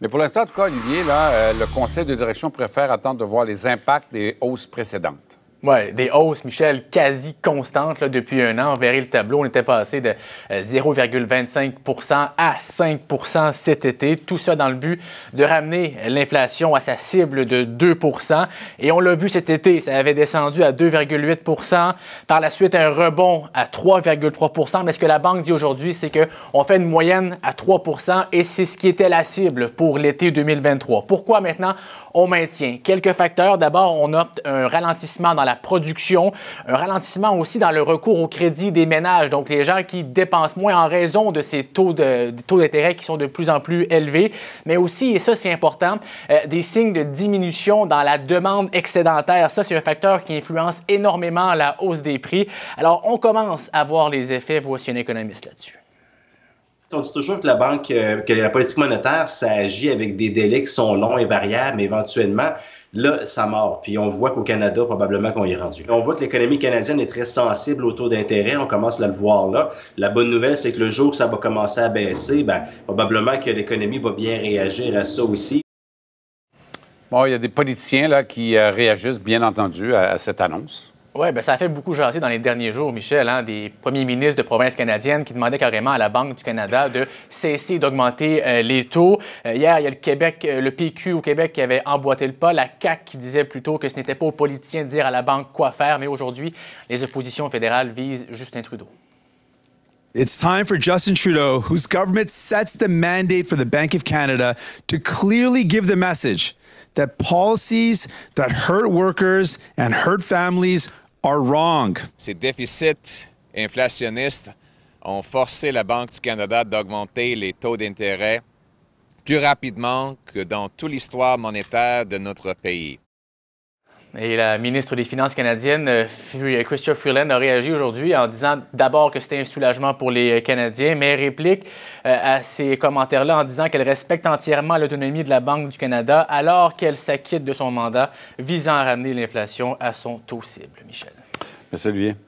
Mais pour l'instant, en tout cas, Olivier, là, euh, le conseil de direction préfère attendre de voir les impacts des hausses précédentes. Oui, des hausses, Michel, quasi constantes depuis un an. On verrait le tableau, on était passé de 0,25 euh, à 5 cet été. Tout ça dans le but de ramener l'inflation à sa cible de 2 Et on l'a vu cet été, ça avait descendu à 2,8 Par la suite, un rebond à 3,3 Mais ce que la Banque dit aujourd'hui, c'est qu'on fait une moyenne à 3 et c'est ce qui était la cible pour l'été 2023. Pourquoi maintenant on maintient? Quelques facteurs. D'abord, on a un ralentissement dans la production, un ralentissement aussi dans le recours au crédit des ménages, donc les gens qui dépensent moins en raison de ces taux d'intérêt qui sont de plus en plus élevés, mais aussi, et ça c'est important, euh, des signes de diminution dans la demande excédentaire. Ça, c'est un facteur qui influence énormément la hausse des prix. Alors, on commence à voir les effets. Voici un économiste là-dessus. On dit toujours que la banque, euh, que la politique monétaire, ça agit avec des délais qui sont longs et variables, mais éventuellement, là, ça mord. Puis on voit qu'au Canada, probablement qu'on y est rendu. On voit que l'économie canadienne est très sensible au taux d'intérêt. On commence à le voir là. La bonne nouvelle, c'est que le jour que ça va commencer à baisser, ben, probablement que l'économie va bien réagir à ça aussi. Bon, il y a des politiciens là, qui euh, réagissent, bien entendu, à cette annonce. Oui, ben ça a fait beaucoup jaser dans les derniers jours, Michel, hein, des premiers ministres de provinces canadiennes qui demandaient carrément à la Banque du Canada de cesser d'augmenter euh, les taux. Euh, hier, il y a le Québec, euh, le PQ au Québec qui avait emboîté le pas, la CAC qui disait plutôt que ce n'était pas aux politiciens de dire à la banque quoi faire, mais aujourd'hui, les oppositions fédérales visent Justin Trudeau. It's time for Justin Trudeau, whose government sets the mandate for the Bank of Canada to clearly give the message policies Ces déficits inflationnistes ont forcé la Banque du Canada d'augmenter les taux d'intérêt plus rapidement que dans toute l'histoire monétaire de notre pays. Et la ministre des Finances canadienne, euh, Christian Freeland, a réagi aujourd'hui en disant d'abord que c'était un soulagement pour les euh, Canadiens, mais réplique euh, à ces commentaires-là en disant qu'elle respecte entièrement l'autonomie de la Banque du Canada alors qu'elle s'acquitte de son mandat visant à ramener l'inflation à son taux cible. Michel. Monsieur Olivier.